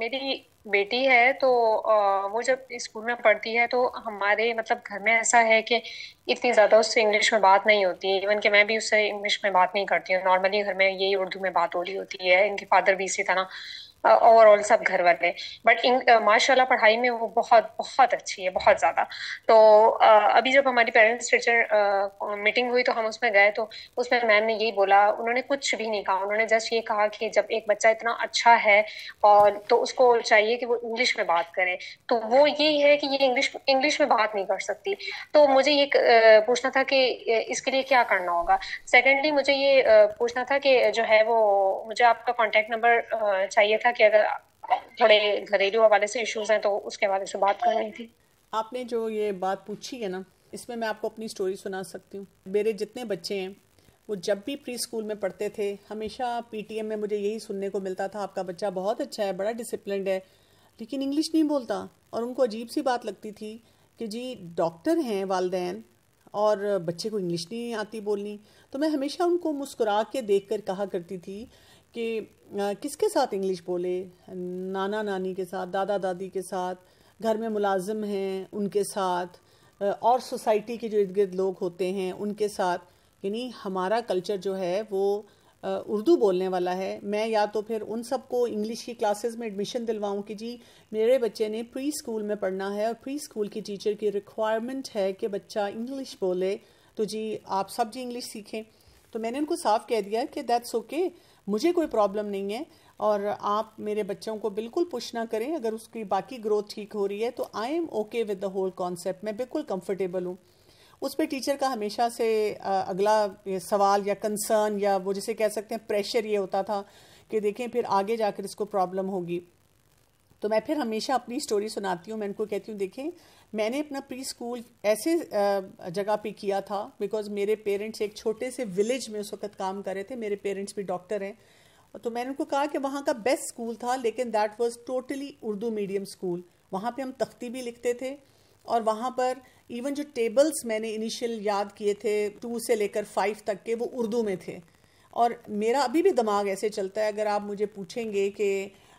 मेरी बेटी है तो वो जब स्कूल में पढ़ती है तो हमारे मतलब घर में ऐसा है कि इतनी ज़्यादा उससे इंग्लिश में बात नहीं होती है इवन कि मैं भी उससे इंग्लिश में बात नहीं करती हूँ नॉर्मली घर में यही उर्दू में बात हो रही होती है इनके फादर भी इसी तरह ओवरऑल सब घर वाले बट इन माशाल्लाह पढ़ाई में वो बहुत बहुत अच्छी है बहुत ज़्यादा तो uh, अभी जब हमारी पेरेंट्स टीचर मीटिंग हुई तो हम उसमें गए तो उसमें मैम ने यही बोला उन्होंने कुछ भी नहीं कहा उन्होंने जस्ट ये कहा कि जब एक बच्चा इतना अच्छा है और तो उसको चाहिए कि वो इंग्लिश में बात करे तो वो यही है कि ये इंग्लिश इंग्लिश में बात नहीं कर सकती तो मुझे ये पूछना था कि इसके लिए क्या करना होगा सेकेंडली मुझे ये पूछना था कि जो है वो मुझे आपका कॉन्टेक्ट नंबर चाहिए था कि अगर थोड़े घरेलू हवाले से इश्यूज हैं तो उसके हवाले से बात कर रही थी आपने जो ये बात पूछी है ना इसमें मैं आपको अपनी स्टोरी सुना सकती हूँ मेरे जितने बच्चे हैं वो जब भी प्री स्कूल में पढ़ते थे हमेशा पीटीएम में मुझे यही सुनने को मिलता था आपका बच्चा बहुत अच्छा है बड़ा डिसिप्लिन है लेकिन इंग्लिश नहीं बोलता और उनको अजीब सी बात लगती थी कि जी डॉक्टर हैं वालदेन और बच्चे को इंग्लिश नहीं आती बोलनी तो मैं हमेशा उनको मुस्कुरा के देख कर कहा करती थी कि किसके साथ इंग्लिश बोले नाना नानी के साथ दादा दादी के साथ घर में मुलाजिम हैं उनके साथ और सोसाइटी के जो इर्द गिर्द लोग होते हैं उनके साथ यानी हमारा कल्चर जो है वो उर्दू बोलने वाला है मैं या तो फिर उन सबको इंग्लिश की क्लासेस में एडमिशन दिलवाऊं कि जी मेरे बच्चे ने प्री स्कूल में पढ़ना है और प्री स्कूल की टीचर की रिक्वायरमेंट है कि बच्चा इंग्लिश बोले तो जी आप सब जी इंग्लिश सीखें तो मैंने उनको साफ कह दिया कि दैट्स ओके okay, मुझे कोई प्रॉब्लम नहीं है और आप मेरे बच्चों को बिल्कुल पुश ना करें अगर उसकी बाकी ग्रोथ ठीक हो रही है तो I am okay with the whole concept मैं बिल्कुल कंफर्टेबल हूँ उस पर टीचर का हमेशा से अगला सवाल या कंसर्न या वो जिसे कह सकते हैं प्रेशर ये होता था कि देखें फिर आगे जाकर इसको प्रॉब्लम होगी तो मैं फिर हमेशा अपनी स्टोरी सुनाती हूँ मैं उनको कहती हूँ देखें मैंने अपना प्री स्कूल ऐसे जगह पे किया था बिकॉज मेरे पेरेंट्स एक छोटे से विलेज में उस वक्त काम कर रहे थे मेरे पेरेंट्स भी डॉक्टर हैं तो मैंने उनको कहा कि वहाँ का बेस्ट स्कूल था लेकिन that was totally Urdu medium school वहाँ पर हम तख्ती भी लिखते थे और वहाँ पर इवन जो टेबल्स मैंने इनिशियल याद किए थे टू से लेकर फाइव तक के वो उर्दू में थे और मेरा अभी भी दिमाग ऐसे चलता है अगर आप मुझे पूछेंगे कि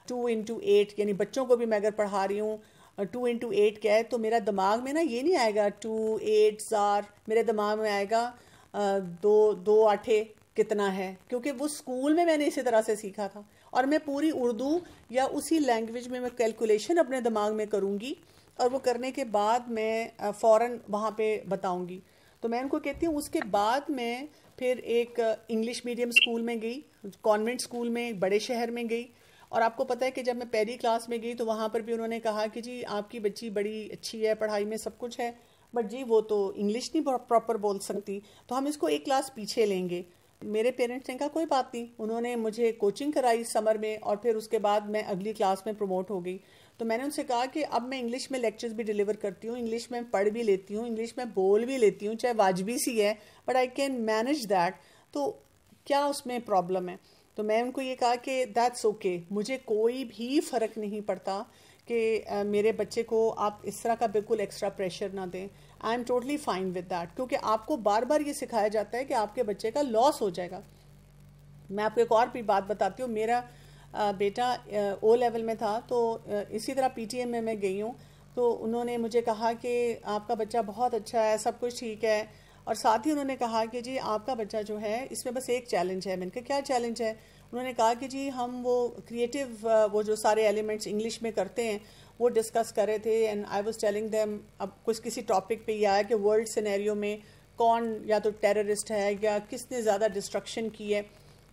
टू इंटू एट यानी बच्चों को भी मैं अगर पढ़ा रही हूँ टू इंटू एट क्या है तो मेरा दिमाग में ना ये नहीं आएगा टू एट सार मेरे दिमाग में आएगा दो दो आठे कितना है क्योंकि वो स्कूल में मैंने इसी तरह से सीखा था और मैं पूरी उर्दू या उसी लैंग्वेज में मैं कैलकुलेशन अपने दिमाग में करूँगी और वो करने के बाद मैं फ़ौर वहाँ पर बताऊँगी तो मैं उनको कहती हूँ उसके बाद मैं फिर एक इंग्लिश मीडियम स्कूल में गई कॉन्वेंट स्कूल में बड़े शहर में गई और आपको पता है कि जब मैं पहली क्लास में गई तो वहाँ पर भी उन्होंने कहा कि जी आपकी बच्ची बड़ी अच्छी है पढ़ाई में सब कुछ है बट जी वो तो इंग्लिश नहीं प्रॉपर बोल सकती तो हम इसको एक क्लास पीछे लेंगे मेरे पेरेंट्स ने कहा कोई बात नहीं उन्होंने मुझे कोचिंग कराई समर में और फिर उसके बाद मैं अगली क्लास में प्रमोट हो गई तो मैंने उनसे कहा कि अब मैं इंग्लिश में लेक्चर्स भी डिलीवर करती हूँ इंग्लिश में पढ़ भी लेती हूँ इंग्लिश में बोल भी लेती हूँ चाहे वाजबी सी है but I can manage that तो क्या उसमें प्रॉब्लम है तो मैं उनको ये कहा कि दैट्स ओके मुझे कोई भी फ़र्क नहीं पड़ता कि मेरे बच्चे को आप इस तरह का बिल्कुल एक्स्ट्रा प्रेशर ना दें I am totally fine with that क्योंकि आपको बार बार ये सिखाया जाता है कि आपके बच्चे का लॉस हो जाएगा मैं आपको एक और भी बात बताती हूँ मेरा बेटा ओ लेवल में था तो इसी तरह पी में मैं गई हूँ तो उन्होंने मुझे कहा कि आपका बच्चा बहुत अच्छा है सब कुछ ठीक है और साथ ही उन्होंने कहा कि जी आपका बच्चा जो है इसमें बस एक चैलेंज है मैंने कहा क्या चैलेंज है उन्होंने कहा कि जी हम वो क्रिएटिव वो जो सारे एलिमेंट्स इंग्लिश में करते हैं वो डिस्कस कर रहे थे and I was telling them अब कुछ किसी टॉपिक पे ये आया कि वर्ल्ड सिनेरियो में कौन या तो टेररिस्ट है या किसने ज़्यादा डिस्ट्रक्शन की है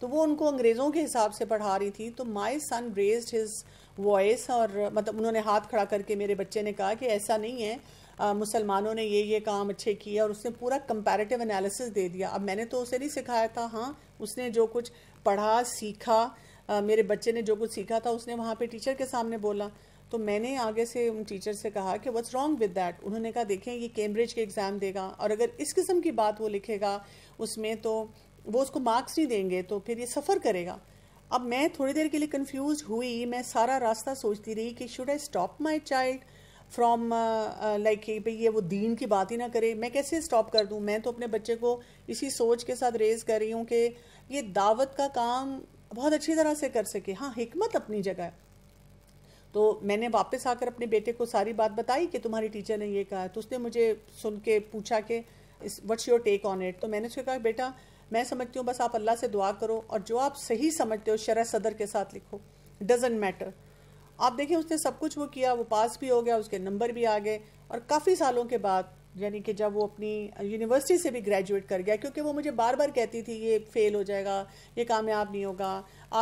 तो वो उनको अंग्रेज़ों के हिसाब से पढ़ा रही थी तो my son raise his voice और मतलब उन्होंने हाथ खड़ा करके मेरे बच्चे ने कहा कि ऐसा नहीं है मुसलमानों ने ये ये काम अच्छे किए और उसने पूरा कंपैरेटिव एनालिसिस दे दिया अब मैंने तो उसे नहीं सिखाया था हाँ उसने जो कुछ पढ़ा सीखा आ, मेरे बच्चे ने जो कुछ सीखा था उसने वहाँ पे टीचर के सामने बोला तो मैंने आगे से उन टीचर से कहा कि व्हाट्स रॉन्ग विद दैट उन्होंने कहा देखें ये कैम्ब्रिज के एग्ज़ाम देगा और अगर इस किस्म की बात वो लिखेगा उसमें तो वो उसको मार्क्स नहीं देंगे तो फिर ये सफ़र करेगा अब मैं थोड़ी देर के लिए कंफ्यूज हुई मैं सारा रास्ता सोचती रही कि should I stop my child from like uh, uh, कि भाई ये वो दीन की बात ही ना करे मैं कैसे स्टॉप कर दूँ मैं तो अपने बच्चे को इसी सोच के साथ रेज कर रही हूँ कि ये दावत का काम बहुत अच्छी तरह से कर सके हाँ हमत अपनी जगह है तो मैंने वापस आकर अपने बेटे को सारी बात बताई कि तुम्हारी टीचर ने ये कहा तो उसने मुझे सुन के पूछा कि what's your take on it तो मैंने उसको कहा बेटा मैं समझती हूँ बस आप अल्लाह से दुआ करो और जो आप सही समझते हो शरह सदर के साथ लिखो डजेंट मैटर आप देखें उसने सब कुछ वो किया वो पास भी हो गया उसके नंबर भी आ गए और काफ़ी सालों के बाद यानी कि जब वो अपनी यूनिवर्सिटी से भी ग्रेजुएट कर गया क्योंकि वो मुझे बार बार कहती थी ये फेल हो जाएगा ये कामयाब नहीं होगा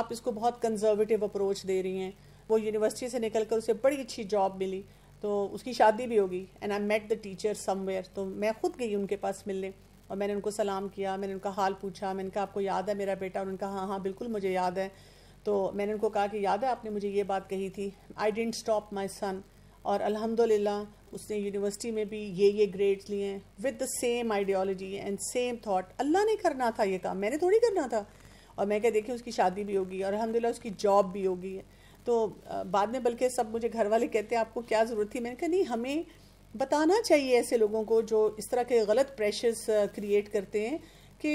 आप इसको बहुत कंजर्वेटिव अप्रोच दे रही हैं वो यूनिवर्सिटी से निकल कर उसे बड़ी अच्छी जॉब मिली तो उसकी शादी भी होगी and I met the teacher somewhere तो मैं खुद गई उनके पास मिलने और मैंने उनको सलाम किया मैंने उनका हाल पूछा मैंने कहा आपको याद है मेरा बेटा और उनका हाँ हाँ बिल्कुल मुझे याद है तो मैंने उनको कहा कि याद है आपने मुझे ये बात कही थी आई डेंट स्टॉप माई सन और अल्हम्दुलिल्लाह उसने यूनिवर्सिटी में भी ये ये ग्रेड्स लिए हैं with the same ideology and same thought अल्लाह ने करना था ये काम मैंने थोड़ी करना था और मैं क्या देखिए उसकी शादी भी होगी और अलहमदिल्ला उसकी जॉब भी होगी तो बाद में बल्कि सब मुझे घर वाले कहते हैं आपको क्या ज़रूरत थी मैंने कहा नहीं हमें बताना चाहिए ऐसे लोगों को जो इस तरह के गलत प्रेशर्स क्रिएट करते हैं कि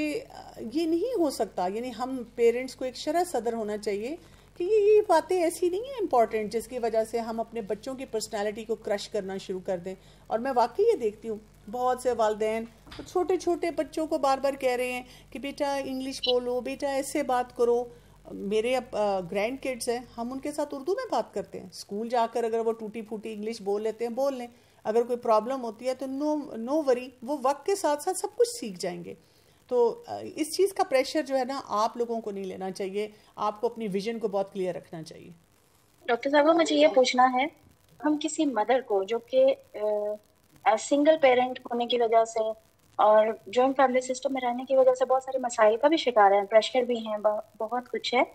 ये नहीं हो सकता यानी हम पेरेंट्स को एक शरा सदर होना चाहिए कि ये ये बातें ऐसी नहीं हैं इम्पॉर्टेंट जिसकी वजह से हम अपने बच्चों की पर्सनैलिटी को क्रश करना शुरू कर दें और मैं वाकई ये देखती हूँ बहुत से वालदेन तो छोटे छोटे बच्चों को बार बार कह रहे हैं कि बेटा इंग्लिश बोलो बेटा ऐसे बात करो मेरे अब ग्रैंड किड्स हैं हम उनके साथ उर्दू में बात करते हैं स्कूल जाकर अगर वो टूटी फूटी इंग्लिश बोल लेते हैं बोल लें अगर कोई प्रॉब्लम होती है तो नो नो वरी वो वक्त के साथ साथ सब कुछ सीख जाएंगे तो इस चीज़ का प्रेशर जो है ना आप लोगों को नहीं लेना चाहिए आपको अपनी विजन को बहुत क्लियर रखना चाहिए डॉक्टर साहब मुझे ये पूछना है हम किसी मदर को जो कि सिंगल पेरेंट होने की वजह से और जॉइंट फैमिली सिस्टम में रहने की वजह से बहुत सारे मसाइल का भी शिकार है प्रेशर भी है बहुत कुछ है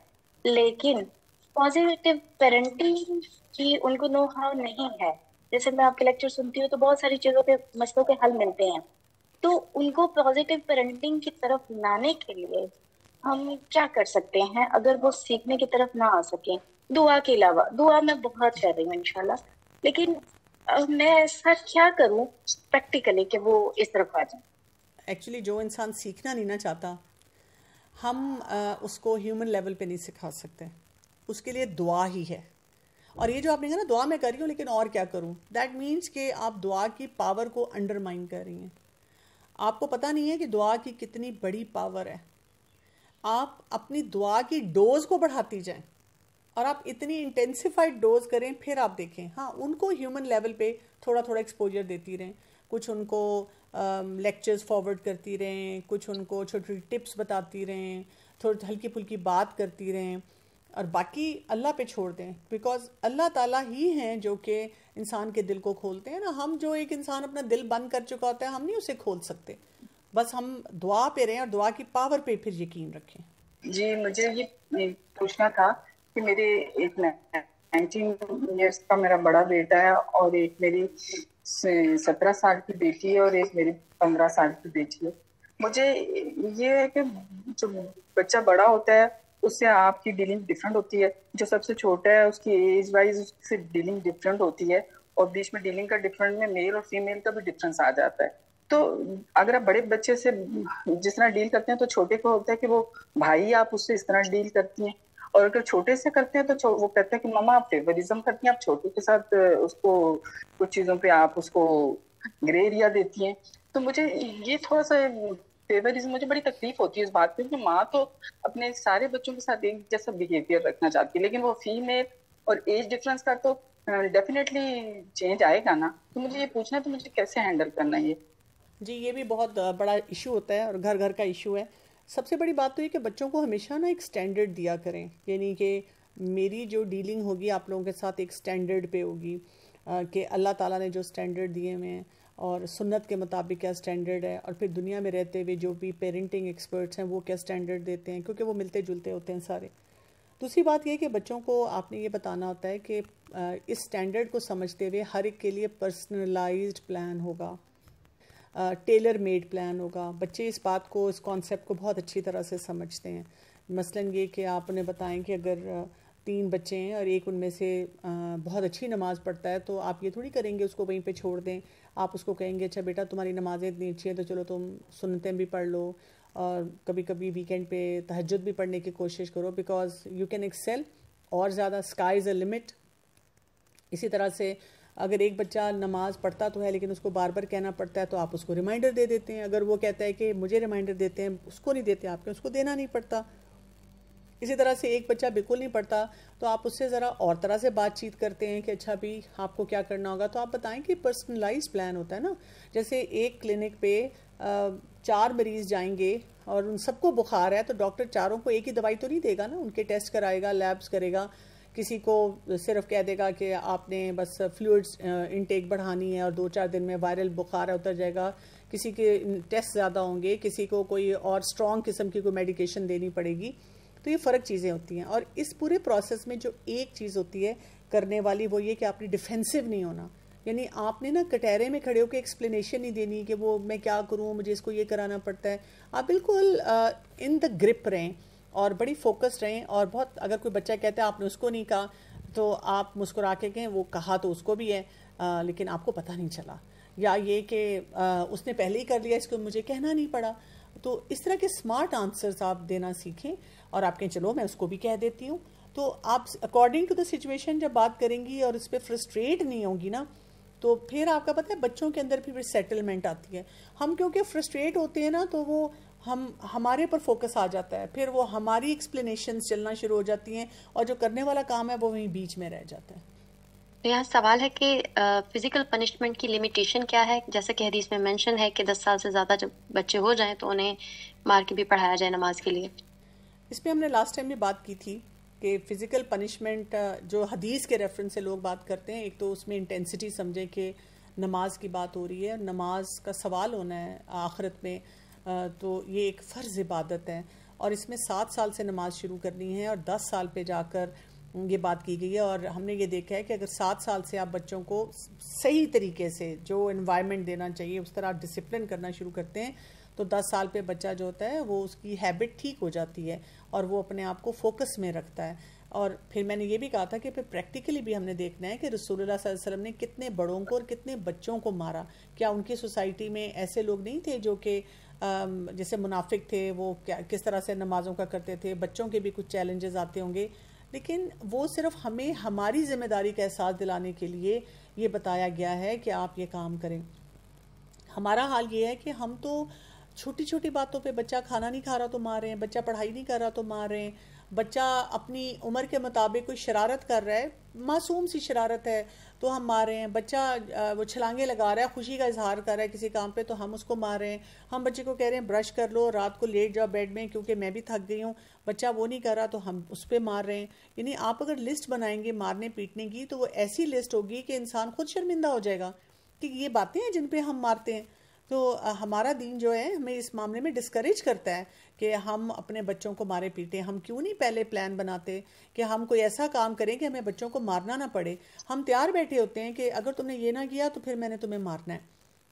लेकिन पॉजिटिव पेरेंटिंग की उनको नो हाउ नहीं है जैसे मैं आपके लेक्चर सुनती हूँ तो बहुत सारी चीज़ों के मसलों के हल मिलते हैं तो उनको पॉजिटिव पेरेंटिंग की तरफ लाने के लिए हम क्या कर सकते हैं अगर वो सीखने की तरफ ना आ सके दुआ के अलावा दुआ मैं बहुत कर रही हूँ इनशाला लेकिन मैं ऐसा क्या करूँ प्रैक्टिकली कि वो इस तरफ आ जाए एक्चुअली जो इंसान सीखना नहीं ना चाहता हम आ, उसको ह्यूमन लेवल पे नहीं सिखा सकते उसके लिए दुआ ही है और ये जो आपने कहा ना दुआ मैं कर रही हूँ लेकिन और क्या करूँ दैट मीन्स कि आप दुआ की पावर को अंडरमाइन कर रही हैं आपको पता नहीं है कि दुआ की कितनी बड़ी पावर है आप अपनी दुआ की डोज को बढ़ाती जाएं और आप इतनी इंटेंसिफाइड डोज करें फिर आप देखें हाँ उनको ह्यूमन लेवल पे थोड़ा थोड़ा एक्सपोजर देती रहें कुछ उनको लेक्चर्स फॉरवर्ड करती रहें कुछ उनको छोटी छोटी टिप्स बताती रहें थोड़ी हल्की फुल्की बात करती रहें और बाकी अल्लाह पे छोड़ दें बिकॉज अल्लाह ताला ही हैं जो कि इंसान के दिल को खोलते हैं ना हम जो एक इंसान अपना दिल बंद कर चुका होता है हम नहीं उसे खोल सकते बस हम दुआ पे रहें और दुआ की पावर पे फिर यकीन रखें जी मुझे ये पूछना था कि मेरे एक नाइनटीन ईयर्स का मेरा बड़ा बेटा है और एक मेरी सत्रह साल की बेटी है और एक मेरी पंद्रह साल की बेटी है मुझे ये है कि जो बच्चा बड़ा होता है उससे आपकी डीलिंग डिफरेंट होती है जो सबसे छोटा है उसकी एज वाइज उससे डीलिंग डिफरेंट होती है और बीच में डीलिंग का डिफरेंट में मेल और फीमेल का भी डिफरेंस आ जाता है तो अगर आप बड़े बच्चे से जिस तरह डील करते हैं तो छोटे को होता है कि वो भाई आप उससे इस तरह डील करती हैं और अगर छोटे से करते हैं तो वो कहते हैं कि मामा आप फेवरिज्म करती हैं आप छोटे के साथ उसको कुछ चीज़ों पे आप उसको ग्रे एरिया देती हैं तो मुझे ये थोड़ा सा फेवरिज्म मुझे बड़ी तकलीफ होती है इस बात पे कि माँ तो अपने सारे बच्चों के साथ एक जैसा बिहेवियर रखना चाहती है लेकिन वो फीमेल और एज डिफरेंस का तो डेफिनेटली चेंज आएगा ना तो मुझे ये पूछना तो मुझे कैसे हैंडल करना है जी ये भी बहुत बड़ा इशू होता है और घर घर का इशू है सबसे बड़ी बात तो ये कि बच्चों को हमेशा ना एक स्टैंडर्ड दिया करें यानी कि मेरी जो डीलिंग होगी आप लोगों के साथ एक स्टैंडर्ड पे होगी कि अल्लाह ताला ने जो स्टैंडर्ड दिए हुए हैं और सुन्नत के मुताबिक क्या स्टैंडर्ड है और फिर दुनिया में रहते हुए जो भी पेरेंटिंग एक्सपर्ट्स हैं वो क्या स्टैंडर्ड देते हैं क्योंकि वो मिलते जुलते होते हैं सारे दूसरी बात यह कि बच्चों को आपने ये बताना होता है कि इस स्टैंडर्ड को समझते हुए हर एक के लिए पर्सनलाइज्ड प्लान होगा टेलर मेड प्लान होगा बच्चे इस बात को इस कॉन्सेप्ट को बहुत अच्छी तरह से समझते हैं मसलन ये कि आप उन्हें बताएं कि अगर तीन बच्चे हैं और एक उनमें से बहुत अच्छी नमाज़ पढ़ता है तो आप ये थोड़ी करेंगे उसको वहीं पे छोड़ दें आप उसको कहेंगे अच्छा बेटा तुम्हारी नमाज़ें इतनी अच्छी हैं तो चलो तुम सुनते भी पढ़ लो और कभी कभी वीकेंड पे तहजद भी पढ़ने की कोशिश करो बिकॉज यू कैन एक्सेल और ज़्यादा स्काई इज़ अ लिमिट इसी तरह से अगर एक बच्चा नमाज पढ़ता तो है लेकिन उसको बार बार कहना पड़ता है तो आप उसको रिमाइंडर दे देते हैं अगर वो कहता है कि मुझे रिमाइंडर देते हैं उसको नहीं देते आपके उसको देना नहीं पड़ता इसी तरह से एक बच्चा बिल्कुल नहीं पढ़ता तो आप उससे ज़रा और तरह से बातचीत करते हैं कि अच्छा भी आपको क्या करना होगा तो आप बताएं कि पर्सनलाइज प्लान होता है ना जैसे एक क्लिनिक पे चार मरीज़ जाएंगे और उन सबको बुखार है तो डॉक्टर चारों को एक ही दवाई तो नहीं देगा ना उनके टेस्ट कराएगा लैब्स करेगा किसी को सिर्फ कह देगा कि आपने बस फ्लूड्स इनटेक बढ़ानी है और दो चार दिन में वायरल बुखार उतर जाएगा किसी के टेस्ट ज़्यादा होंगे किसी को कोई और स्ट्रॉन्ग किस्म की कोई मेडिकेशन देनी पड़ेगी तो ये फ़र्क चीज़ें होती हैं और इस पूरे प्रोसेस में जो एक चीज़ होती है करने वाली वो ये कि आपने डिफेंसिव नहीं होना यानी आपने ना कटहरे में खड़े होकर एक्सप्लेनेशन नहीं देनी कि वो मैं क्या करूँ मुझे इसको ये कराना पड़ता है आप बिल्कुल इन द ग्रिप रहें और बड़ी फोकस्ड रहें और बहुत अगर कोई बच्चा कहता है आपने उसको नहीं कहा तो आप मुस्कुरा के कहें वो कहा तो उसको भी है आ, लेकिन आपको पता नहीं चला या ये कि उसने पहले ही कर लिया इसको मुझे कहना नहीं पड़ा तो इस तरह के स्मार्ट आंसर्स आप देना सीखें और आप कहें चलो मैं उसको भी कह देती हूँ तो आप अकॉर्डिंग टू द सिचुएशन जब बात करेंगी और उस पर फ्रस्ट्रेट नहीं होंगी ना तो फिर आपका पता है बच्चों के अंदर भी फिर सेटलमेंट आती है हम क्योंकि फ्रस्ट्रेट होते हैं ना तो वो हम हमारे पर फोकस आ जाता है फिर वो हमारी एक्सप्लेनेशंस चलना शुरू हो जाती हैं और जो करने वाला काम है वो वहीं बीच में रह जाता है तो यहाँ सवाल है कि फिजिकल पनिशमेंट की लिमिटेशन क्या है जैसे कि हदीस में मेंशन है कि दस साल से ज़्यादा जब बच्चे हो जाएं तो उन्हें मार के भी पढ़ाया जाए नमाज के लिए इस पर हमने लास्ट टाइम भी बात की थी कि फिज़िकल पनिशमेंट जो हदीस के रेफरेंस से लोग बात करते हैं एक तो उसमें इंटेंसिटी समझे कि नमाज की बात हो रही है नमाज का सवाल होना है आखिरत में तो ये एक फ़र्ज़ इबादत है और इसमें सात साल से नमाज शुरू करनी है और दस साल पे जाकर ये बात की गई है और हमने ये देखा है कि अगर सात साल से आप बच्चों को सही तरीके से जो इन्वायरमेंट देना चाहिए उस तरह आप डिसिप्लिन करना शुरू करते हैं तो दस साल पे बच्चा जो होता है वो उसकी हैबिट ठीक हो जाती है और वो अपने आप को फोकस में रखता है और फिर मैंने ये भी कहा था कि फिर प्रैक्टिकली भी हमने देखना है कि रसूलुल्लाह वसल्लम ने कितने बड़ों को और कितने बच्चों को मारा क्या उनकी सोसाइटी में ऐसे लोग नहीं थे जो कि जैसे मुनाफिक थे वो क्या किस तरह से नमाज़ों का करते थे बच्चों के भी कुछ चैलेंजेस आते होंगे लेकिन वो सिर्फ हमें हमारी जिम्मेदारी का एहसास दिलाने के लिए ये बताया गया है कि आप ये काम करें हमारा हाल ये है कि हम तो छोटी छोटी बातों पे बच्चा खाना नहीं खा रहा तो मार रहे हैं बच्चा पढ़ाई नहीं कर रहा तो मार रहे हैं बच्चा अपनी उम्र के मुताबिक कोई शरारत कर रहा है मासूम सी शरारत है तो हम मार रहे हैं बच्चा वो छलांगे लगा रहा है खुशी का इजहार कर रहा है किसी काम पे तो हम उसको मार रहे हैं हम बच्चे को कह रहे हैं ब्रश कर लो रात को लेट जाओ बेड में क्योंकि मैं भी थक गई हूँ बच्चा वो नहीं कर रहा तो हम उस पर मार रहे हैं यानी आप अगर लिस्ट बनाएंगे मारने पीटने की तो वो ऐसी लिस्ट होगी कि इंसान खुद शर्मिंदा हो जाएगा कि ये बातें हैं जिन पर हम मारते हैं तो हमारा दीन जो है हमें इस मामले में डिस्करेज करता है कि हम अपने बच्चों को मारे पीटे हम क्यों नहीं पहले प्लान बनाते कि हम कोई ऐसा काम करें कि हमें बच्चों को मारना ना पड़े हम तैयार बैठे होते हैं कि अगर तुमने ये ना किया तो फिर मैंने तुम्हें मारना है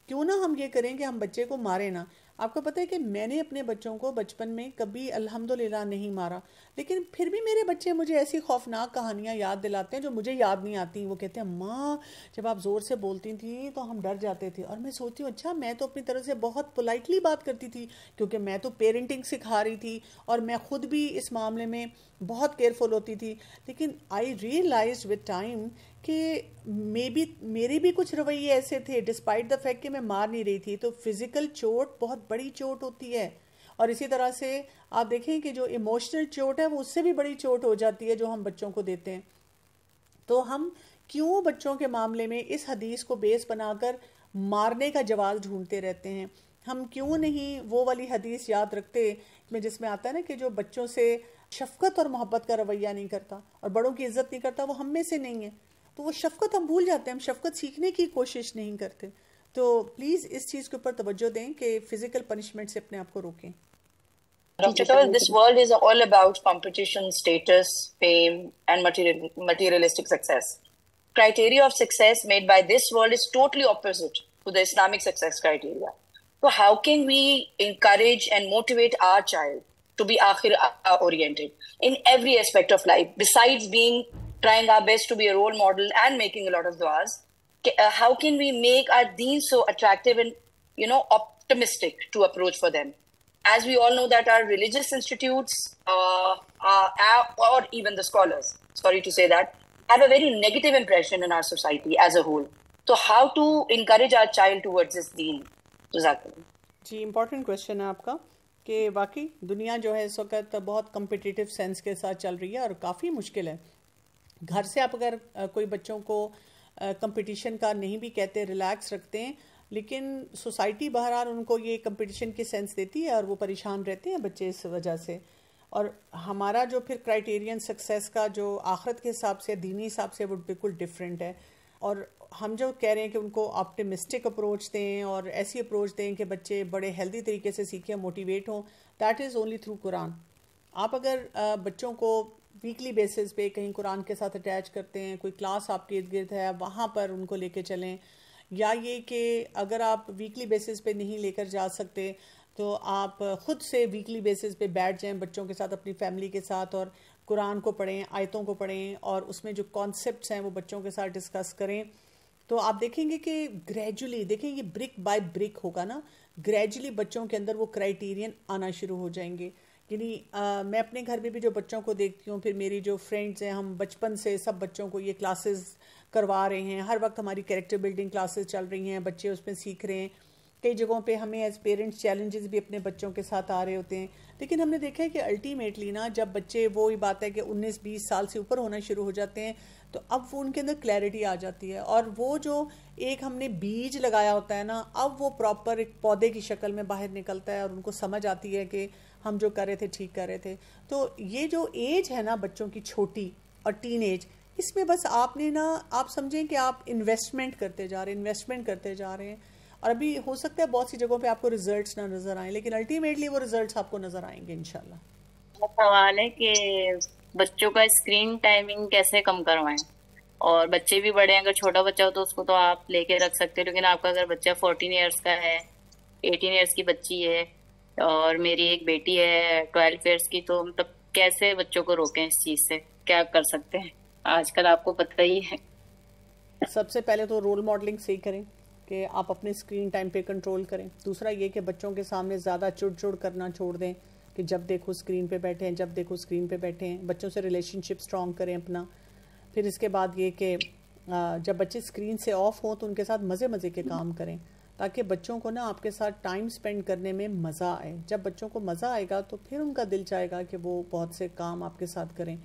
क्यों ना हम ये करें कि हम बच्चे को मारें ना आपको पता है कि मैंने अपने बच्चों को बचपन में कभी अल्हम्दुलिल्लाह नहीं मारा लेकिन फिर भी मेरे बच्चे मुझे ऐसी खौफनाक कहानियाँ याद दिलाते हैं जो मुझे याद नहीं आती वो कहते हैं माँ जब आप ज़ोर से बोलती थी तो हम डर जाते थे और मैं सोचती हूँ अच्छा मैं तो अपनी तरफ से बहुत पोलाइटली बात करती थी क्योंकि मैं तो पेरेंटिंग सिखा रही थी और मैं खुद भी इस मामले में बहुत केयरफुल होती थी लेकिन आई रियलाइज विद टाइम कि मे बी मेरे भी कुछ रवैये ऐसे थे डिस्पाइट द फैक्ट कि मैं मार नहीं रही थी तो फिजिकल चोट बहुत बड़ी चोट होती है और इसी तरह से आप देखें कि जो इमोशनल चोट है वो उससे भी बड़ी चोट हो जाती है जो हम बच्चों को देते हैं तो हम क्यों बच्चों के मामले में इस हदीस को बेस बनाकर मारने का जवाब ढूंढते रहते हैं हम क्यों नहीं वो वाली हदीस याद रखते में जिसमें आता है ना कि जो बच्चों से शफकत और मोहब्बत का रवैया नहीं करता और बड़ों की इज्जत नहीं करता वो हम में से नहीं है तो वो शफकत हम भूल जाते हैं हम शफकत सीखने की कोशिश नहीं करते तो प्लीज इस चीज के ऊपर तवज्जो दें कि फिजिकल पनिशमेंट से अपने आप को रोकें this world is all about competition status fame and materialistic success criteria of success made by this world is totally opposite to the Islamic success criteria तो how can we encourage and motivate our child to be आखिर oriented in every aspect of life besides being trying our best to be a role model and making a lot of duas. Uh, how can we make our deen so attractive and you know optimistic to approach for them? As we all know that our religious institutes uh, are, or even the scholars, sorry to say that, have a very negative impression in our society as a whole. So how to encourage our child towards this deen? जी important question है आपका कि वाकई दुनिया जो है इस वक्त बहुत कम्पिटिटिव सेंस के साथ चल रही है और काफ़ी मुश्किल है घर से आप अगर कोई बच्चों को कंपटीशन का नहीं भी कहते रिलैक्स रखते हैं लेकिन सोसाइटी बहरहाल उनको ये कंपटीशन की सेंस देती है और वो परेशान रहते हैं बच्चे इस वजह से और हमारा जो फिर क्राइटेरियन सक्सेस का जो आखरत के हिसाब से दीनी हिसाब से वो बिल्कुल डिफरेंट है और हम जो कह रहे हैं कि उनको ऑप्टिमिस्टिक अप्रोच दें और ऐसी अप्रोच दें कि बच्चे बड़े हेल्दी तरीके से सीखें मोटिवेट हों that is only through Quran आप अगर बच्चों को वीकली बेसिस पे कहीं कुरान के साथ अटैच करते हैं कोई क्लास आपके इर्द गिर्द है वहाँ पर उनको लेके चलें या ये कि अगर आप वीकली बेसिस पे नहीं लेकर जा सकते तो आप ख़ुद से वीकली बेसिस पे बैठ जाएं बच्चों के साथ अपनी फैमिली के साथ और कुरान को पढ़ें आयतों को पढ़ें और उसमें जो कॉन्सेप्ट हैं वो बच्चों के साथ डिस्कस करें तो आप देखेंगे कि ग्रेजुअली देखें ये ब्रिक बाय ब्रिक होगा ना ग्रेजुअली बच्चों के अंदर वो क्राइटेरियन आना शुरू हो जाएंगे यानी मैं अपने घर में भी जो बच्चों को देखती हूँ फिर मेरी जो फ्रेंड्स हैं हम बचपन से सब बच्चों को ये क्लासेस करवा रहे हैं हर वक्त हमारी कैरेक्टर बिल्डिंग क्लासेस चल रही हैं बच्चे उसमें सीख रहे हैं कई जगहों पे हमें एज पेरेंट्स चैलेंजेस भी अपने बच्चों के साथ आ रहे होते हैं लेकिन हमने देखा है कि अल्टीमेटली ना जब बच्चे वो ही बात है कि 19-20 साल से ऊपर होना शुरू हो जाते हैं तो अब वो उनके अंदर क्लैरिटी आ जाती है और वो जो एक हमने बीज लगाया होता है ना अब वो प्रॉपर एक पौधे की शक्ल में बाहर निकलता है और उनको समझ आती है कि हम जो कर रहे थे ठीक कर रहे थे तो ये जो एज है ना बच्चों की छोटी और टीन एज इसमें बस आपने ना आप समझें कि आप इन्वेस्टमेंट करते जा रहे हैं इन्वेस्टमेंट करते जा रहे हैं और अभी हो सकता है बहुत सी जगहों पे आपको रिजल्ट्स ना नजर आए लेकिन अल्टीमेटली वो रिजल्ट्स आपको नजर आएंगे इनशाला सवाल है कि बच्चों का स्क्रीन टाइमिंग कैसे कम करवाएं और बच्चे भी बड़े हैं अगर छोटा बच्चा हो तो उसको तो आप लेके रख सकते हो लेकिन आपका अगर बच्चा फोर्टीन ईयर्स का है एटीन ईयर्स की बच्ची है और मेरी एक बेटी है ट्वेल्व ईयर्स की तो मतलब कैसे बच्चों को रोकें इस चीज से क्या कर सकते हैं आजकल आपको पता ही है सबसे पहले तो रोल मॉडलिंग सही करें कि आप अपने स्क्रीन टाइम पे कंट्रोल करें दूसरा ये कि बच्चों के सामने ज़्यादा चुड़ चुड़ करना छोड़ दें कि जब देखो स्क्रीन पे बैठे हैं जब देखो स्क्रीन पे बैठे हैं बच्चों से रिलेशनशिप स्ट्रॉन्ग करें अपना फिर इसके बाद ये कि जब बच्चे स्क्रीन से ऑफ हों तो उनके साथ मज़े मज़े के काम करें ताकि बच्चों को ना आपके साथ टाइम स्पेंड करने में मज़ा आए जब बच्चों को मज़ा आएगा तो फिर उनका दिल चाहेगा कि वो बहुत से काम आपके साथ करें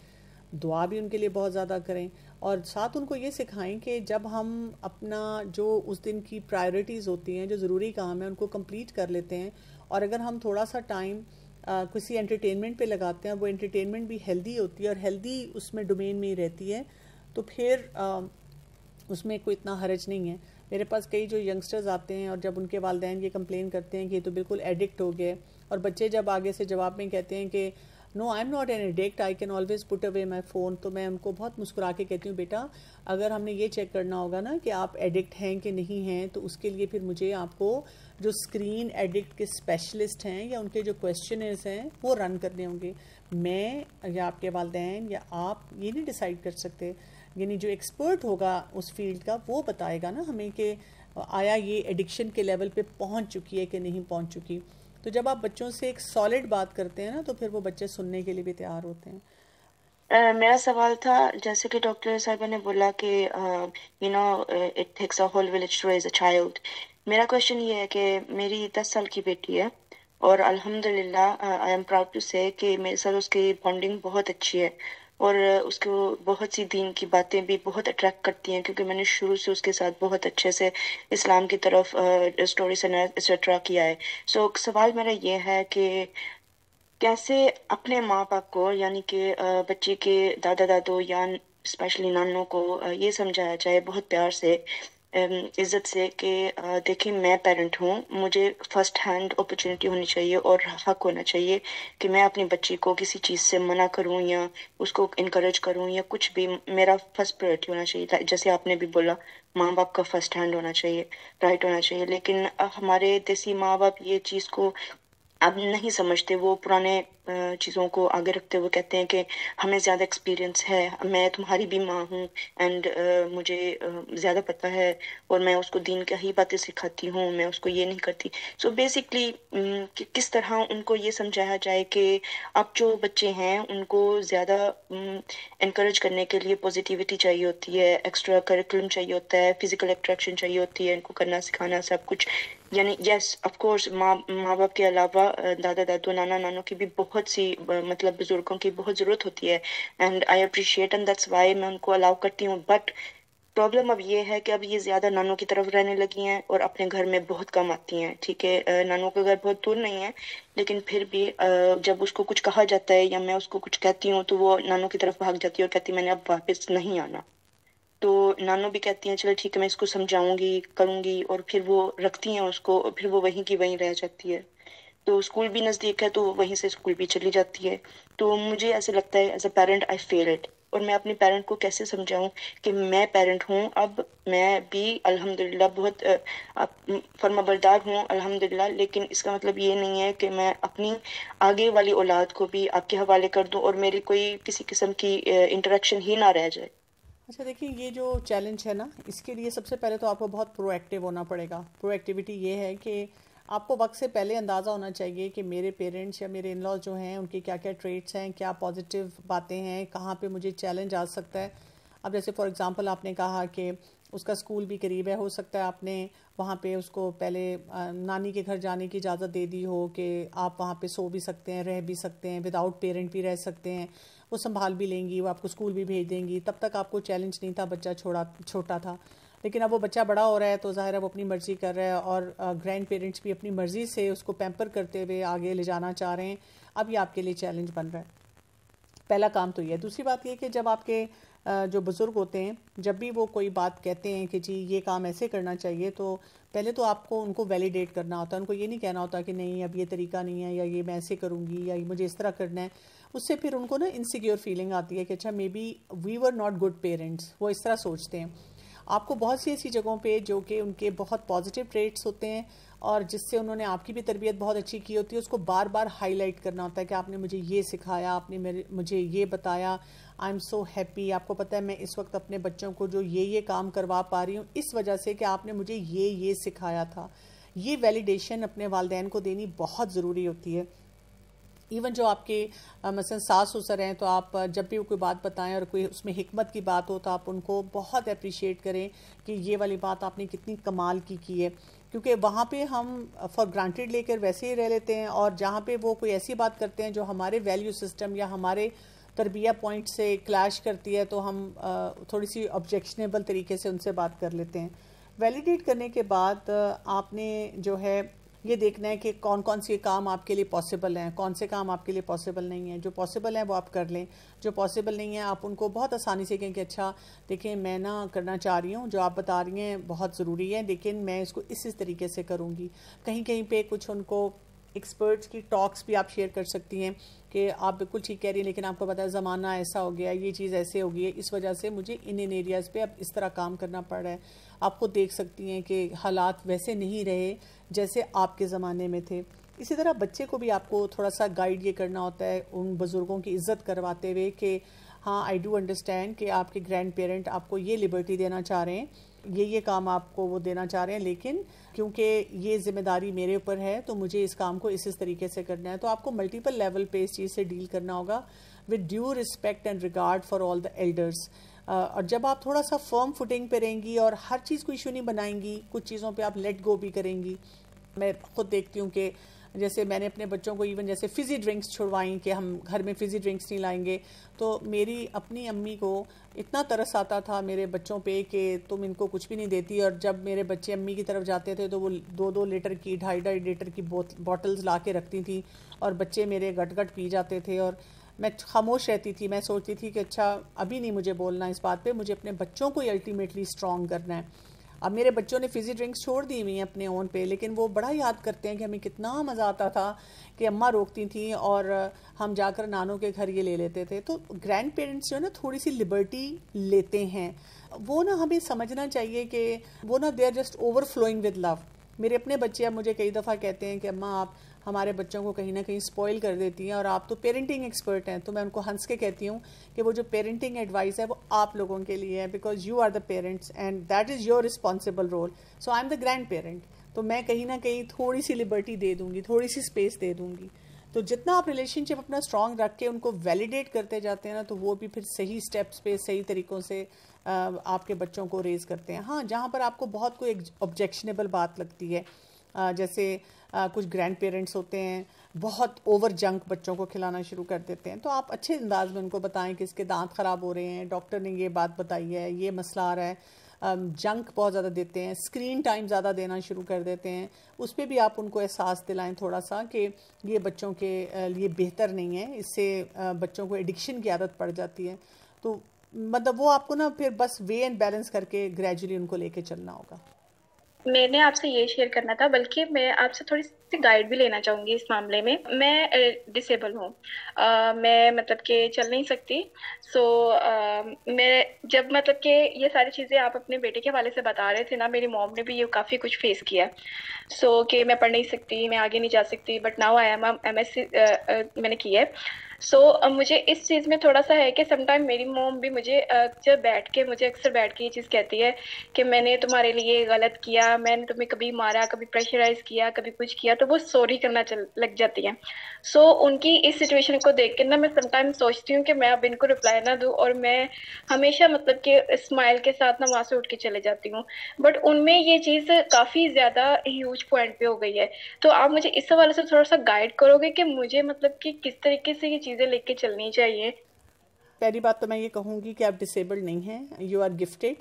दुआ भी उनके लिए बहुत ज़्यादा करें और साथ उनको ये सिखाएं कि जब हम अपना जो उस दिन की प्रायोरिटीज़ होती हैं जो ज़रूरी काम है उनको कंप्लीट कर लेते हैं और अगर हम थोड़ा सा टाइम किसी एंटरटेनमेंट पे लगाते हैं वो एंटरटेनमेंट भी हेल्दी होती है और हेल्दी उसमें डोमेन में ही रहती है तो फिर आ, उसमें कोई इतना हर्ज नहीं है मेरे पास कई जो यंगस्टर्स आते हैं और जब उनके वालदेन ये कंप्लेन करते हैं कि ये तो बिल्कुल एडिक्ट हो गए और बच्चे जब आगे से जवाब में कहते हैं कि no I am not an addict I can always put away my phone तो मैं उनको बहुत मुस्कुरा के कहती हूँ बेटा अगर हमने ये चेक करना होगा ना कि आप एडिक्ट हैं कि नहीं हैं तो उसके लिए फिर मुझे आपको जो स्क्रीन एडिक्ट के स्पेशलिस्ट हैं या उनके जो क्वेश्चनर्स हैं वो रन करने होंगे मैं या आपके वालदेन या आप ये नहीं डिसाइड कर सकते यानी जो एक्सपर्ट होगा उस फील्ड का वो बताएगा ना हमें कि आया ये एडिक्शन के लेवल पे पहुंच चुकी है कि नहीं पहुंच चुकी तो जब आप बच्चों से एक सॉलिड बात करते हैं ना तो फिर वो बच्चे सुनने के लिए भी तैयार होते हैं Uh, मेरा सवाल था जैसे कि डॉक्टर साहब ने बोला कि you know it takes a whole village to raise a child मेरा क्वेश्चन ये है कि मेरी दस साल की बेटी है और अल्हम्दुलिल्लाह आई एम प्राउड टू से कि मेरे साथ उसकी बॉन्डिंग बहुत अच्छी है और उसको बहुत सी दीन की बातें भी बहुत अट्रैक्ट करती हैं क्योंकि मैंने शुरू से उसके साथ बहुत अच्छे से इस्लाम की तरफ स्टोरी सेट्रा किया है सो so, सवाल मेरा ये है कि कैसे अपने माँ बाप को यानी कि बच्चे के दादा दादो या स्पेशली नानों को ये समझाया जाए बहुत प्यार से Um, इज्जत से कि देखिए मैं पेरेंट हूँ मुझे फर्स्ट हैंड अपॉर्चुनिटी होनी चाहिए और हक होना चाहिए कि मैं अपनी बच्ची को किसी चीज़ से मना करूँ या उसको इनक्रेज करूँ या कुछ भी मेरा फर्स्ट प्रायोरिटी होना चाहिए जैसे आपने भी बोला माँ बाप का फर्स्ट हैंड होना चाहिए राइट होना चाहिए लेकिन हमारे देसी माँ बाप ये चीज़ को अब नहीं समझते वो पुराने चीज़ों को आगे रखते हुए कहते हैं कि हमें ज़्यादा एक्सपीरियंस है मैं तुम्हारी भी माँ हूँ एंड uh, मुझे uh, ज़्यादा पता है और मैं उसको दीन का ही बातें सिखाती हूँ मैं उसको ये नहीं करती सो so बेसिकली कि किस तरह उनको ये समझाया जाए कि अब जो बच्चे हैं उनको ज़्यादा इनक्रेज um, करने के लिए पॉजिटिविटी चाहिए होती है एक्स्ट्रा करिकुलम चाहिए होता है फिजिकल एट्रैक्शन चाहिए होती है इनको करना सिखाना सब कुछ यानी यस ऑफ कोर्स माँ माँ बाप के अलावा दादा दादू नाना नानों की भी बहुत बहुत सी मतलब बुजुर्गों की बहुत ज़रूरत होती है and I appreciate and that's why मैं उनको अलाउ करती हूँ बट प्रॉब्लम अब ये है कि अब ये ज़्यादा नानों की तरफ रहने लगी हैं और अपने घर में बहुत कम आती हैं ठीक है नानों का घर बहुत दूर नहीं है लेकिन फिर भी जब उसको कुछ कहा जाता है या मैं उसको कुछ कहती हूँ तो वो नानों की तरफ भाग जाती है और कहती मैंने अब वापस नहीं आना तो नानो भी कहती हैं चलो ठीक है मैं इसको समझाऊंगी करूंगी और फिर वो रखती हैं उसको और फिर वो वहीं की वहीं रह जाती है तो स्कूल भी नज़दीक है तो वहीं से स्कूल भी चली जाती है तो मुझे ऐसे लगता है as a parent I feel it और मैं अपने पेरेंट को कैसे समझाऊं कि मैं पेरेंट हूं अब मैं भी अल्हम्दुलिल्लाह बहुत फर्माबरदार हूं अल्हम्दुलिल्लाह लेकिन इसका मतलब ये नहीं है कि मैं अपनी आगे वाली औलाद को भी आपके हवाले कर दूं और मेरी कोई किसी किस्म की इंटरेक्शन ही ना रह जाए अच्छा देखिए ये जो चैलेंज है ना इसके लिए सबसे पहले तो आपको बहुत प्रोएक्टिव होना पड़ेगा प्रोएक्टिविटी ये है कि आपको वक्त से पहले अंदाज़ा होना चाहिए कि मेरे पेरेंट्स या मेरे इन लॉज जो हैं उनके क्या क्या ट्रेट्स हैं क्या पॉजिटिव बातें हैं कहाँ पे मुझे चैलेंज आ सकता है अब जैसे फॉर एग्जांपल आपने कहा कि उसका स्कूल भी करीब है हो सकता है आपने वहाँ पे उसको पहले नानी के घर जाने की इजाज़त दे दी हो कि आप वहाँ पे सो भी सकते हैं रह भी सकते हैं विदाउट पेरेंट भी रह सकते हैं वो संभाल भी लेंगी वो आपको स्कूल भी भेज देंगी तब तक आपको चैलेंज नहीं था बच्चा छोड़ा छोटा था लेकिन अब वो बच्चा बड़ा हो रहा है तो ज़ाहिर है वो अपनी मर्ज़ी कर रहा है और ग्रैंड पेरेंट्स भी अपनी मर्ज़ी से उसको पैम्पर करते हुए आगे ले जाना चाह रहे हैं अब ये आपके लिए चैलेंज बन रहा है पहला काम तो ये है दूसरी बात ये कि जब आपके जो बुज़ुर्ग होते हैं जब भी वो कोई बात कहते हैं कि जी ये काम ऐसे करना चाहिए तो पहले तो आपको उनको वैलिडेट करना होता है उनको ये नहीं कहना होता कि नहीं अब ये तरीका नहीं है या ये मैं ऐसे करूँगी या मुझे इस तरह करना है उससे फिर उनको ना इनसिक्योर फीलिंग आती है कि अच्छा maybe we were not good parents वो इस तरह सोचते हैं आपको बहुत सी ऐसी जगहों पे जो कि उनके बहुत पॉजिटिव ट्रेट्स होते हैं और जिससे उन्होंने आपकी भी तरबियत बहुत अच्छी की होती है उसको बार बार हाईलाइट करना होता है कि आपने मुझे ये सिखाया आपने मेरे मुझे ये बताया आई एम सो हैप्पी आपको पता है मैं इस वक्त अपने बच्चों को जो ये ये काम करवा पा रही हूँ इस वजह से कि आपने मुझे ये ये सिखाया था ये वैलिडेशन अपने वालदेन को देनी बहुत ज़रूरी होती है इवन जो आपके मसलन सास ससुर हैं तो आप जब भी कोई बात बताएं और कोई उसमें हमत की बात हो तो आप उनको बहुत अप्रिशिएट करें कि ये वाली बात आपने कितनी कमाल की की है क्योंकि वहाँ पे हम फॉर ग्रांटेड लेकर वैसे ही रह लेते हैं और जहाँ पे वो कोई ऐसी बात करते हैं जो हमारे वैल्यू सिस्टम या हमारे तरबिया पॉइंट से क्लैश करती है तो हम थोड़ी सी ऑब्जेक्शनेबल तरीके से उनसे बात कर लेते हैं वैलिडेट करने के बाद आपने जो है ये देखना है कि कौन कौन से काम आपके लिए पॉसिबल हैं कौन से काम आपके लिए पॉसिबल नहीं है जो पॉसिबल है वो आप कर लें जो पॉसिबल नहीं है आप उनको बहुत आसानी से कहें कि अच्छा देखें मैं ना करना चाह रही हूँ जो आप बता रही हैं बहुत ज़रूरी है लेकिन मैं इसको इस इस तरीके से करूँगी कहीं कहीं पर कुछ उनको एक्सपर्ट्स की टॉक्स भी आप शेयर कर सकती हैं कि आप बिल्कुल ठीक कह रही हैं लेकिन आपको पता है ज़माना ऐसा हो गया ये चीज़ ऐसे हो गई है इस वजह से मुझे इन इन एरियाज़ पर अब इस तरह काम करना पड़ रहा है आप खुद देख सकती हैं कि हालात वैसे नहीं रहे जैसे आपके ज़माने में थे इसी तरह बच्चे को भी आपको थोड़ा सा गाइड ये करना होता है उन बुज़ुर्गों की इज़्ज़त करवाते हुए कि हाँ आई डू अंडरस्टैंड कि आपके ग्रैंड पेरेंट आपको ये लिबर्टी देना चाह रहे हैं ये ये काम आपको वो देना चाह रहे हैं लेकिन क्योंकि ये जिम्मेदारी मेरे ऊपर है तो मुझे इस काम को इस इस तरीके से करना है तो आपको मल्टीपल लेवल पे इस चीज़ से डील करना होगा with due respect and regard for all the elders और जब आप थोड़ा सा फर्म फुटिंग पे रहेंगी और हर चीज़ को इशू नहीं बनाएंगी कुछ चीज़ों पे आप लेट गो भी करेंगी मैं खुद देखती हूँ कि जैसे मैंने अपने बच्चों को इवन जैसे फिज़ी ड्रिंक्स छुड़वाई कि हम घर में फिज़ी ड्रिंक्स नहीं लाएंगे तो मेरी अपनी अम्मी को इतना तरस आता था मेरे बच्चों पे कि तुम इनको कुछ भी नहीं देती और जब मेरे बच्चे अम्मी की तरफ जाते थे तो वो दो दो लीटर की ढाई ढाई लीटर की बॉटल्स ला के रखती थी और बच्चे मेरे गट गट पी जाते थे और मैं खामोश रहती थी मैं सोचती थी कि अच्छा अभी नहीं मुझे बोलना इस बात पे मुझे अपने बच्चों को ही अल्टीमेटली स्ट्रॉन्ग करना है अब मेरे बच्चों ने फिजी ड्रिंक्स छोड़ दी हुई हैं अपने ओन पे लेकिन वो बड़ा याद करते हैं कि हमें कितना मज़ा आता था कि अम्मा रोकती थी और हम जाकर नानों के घर ये ले लेते थे तो ग्रैंड पेरेंट्स जो है ना थोड़ी सी लिबर्टी लेते हैं वो ना हमें समझना चाहिए कि वो ना they are just overflowing with love मेरे अपने बच्चे अब मुझे कई दफ़ा कहते हैं कि अम्मा आप हमारे बच्चों को कहीं ना कहीं स्पॉइल कर देती हैं और आप तो पेरेंटिंग एक्सपर्ट हैं तो मैं उनको हंस के कहती हूँ कि वो जो पेरेंटिंग एडवाइस है वो आप लोगों के लिए है because you are the parents and that is your responsible role so I am the grandparent तो मैं कहीं ना कहीं थोड़ी सी लिबर्टी दे दूँगी थोड़ी सी स्पेस दे दूँगी तो जितना आप रिलेशनशिप अपना स्ट्रांग रख के उनको वैलिडेट करते जाते हैं ना तो वो भी फिर सही स्टेप्स पे सही तरीक़ों से आपके बच्चों को रेज़ करते हैं हाँ जहाँ पर आपको बहुत कोई ऑब्जेक्शनेबल बात लगती है जैसे आ, कुछ ग्रैंड पेरेंट्स होते हैं बहुत ओवर जंक बच्चों को खिलाना शुरू कर देते हैं तो आप अच्छे अंदाज में उनको बताएं कि इसके दांत ख़राब हो रहे हैं डॉक्टर ने ये बात बताई है ये मसला आ रहा है जंक बहुत ज़्यादा देते हैं स्क्रीन टाइम ज़्यादा देना शुरू कर देते हैं उस पर भी आप उनको एहसास दिलाएं थोड़ा सा कि ये बच्चों के लिए बेहतर नहीं है इससे बच्चों को एडिक्शन की आदत पड़ जाती है तो मतलब वो आपको ना फिर बस वे एंड बैलेंस करके ग्रेजुअली उनको लेके चलना होगा मैंने आपसे ये शेयर करना था बल्कि मैं आपसे थोड़ी सी गाइड भी लेना चाहूँगी इस मामले में मैं डिसेबल हूँ मैं मतलब कि चल नहीं सकती सो आ, मैं जब मतलब कि ये सारी चीज़ें आप अपने बेटे के हवाले से बता रहे थे ना मेरी मॉम ने भी ये काफ़ी कुछ फेस किया सो so, कि मैं पढ़ नहीं सकती मैं आगे नहीं जा सकती but now I am M S C मैंने की है सो so, uh, मुझे इस चीज़ में थोड़ा सा है कि समटाइम मेरी मोम भी मुझे जब बैठ के मुझे अक्सर बैठ के ये चीज़ कहती है कि मैंने तुम्हारे लिए गलत किया मैंने तुम्हें कभी मारा कभी प्रेशराइज किया कभी कुछ किया तो वो सॉरी करना चल लग जाती है सो so, उनकी इस सिचुएशन को देख के ना मैं समटाइम सोचती हूँ कि मैं अब इनको रिप्लाई ना दूँ और मैं हमेशा मतलब कि स्माइल के साथ ना वहाँ से उठ के चले जाती हूँ बट उनमें ये चीज़ काफ़ी ज़्यादा ह्यूज पॉइंट पे हो गई है तो आप मुझे इस हवाले से थोड़ा सा गाइड करोगे कि मुझे मतलब कि किस तरीके से ये चीज़ चीज़ें लेके चलनी चाहिए पहली बात तो मैं ये कहूँगी कि आप डिसेबल्ड नहीं हैं यू आर गिफ्टेड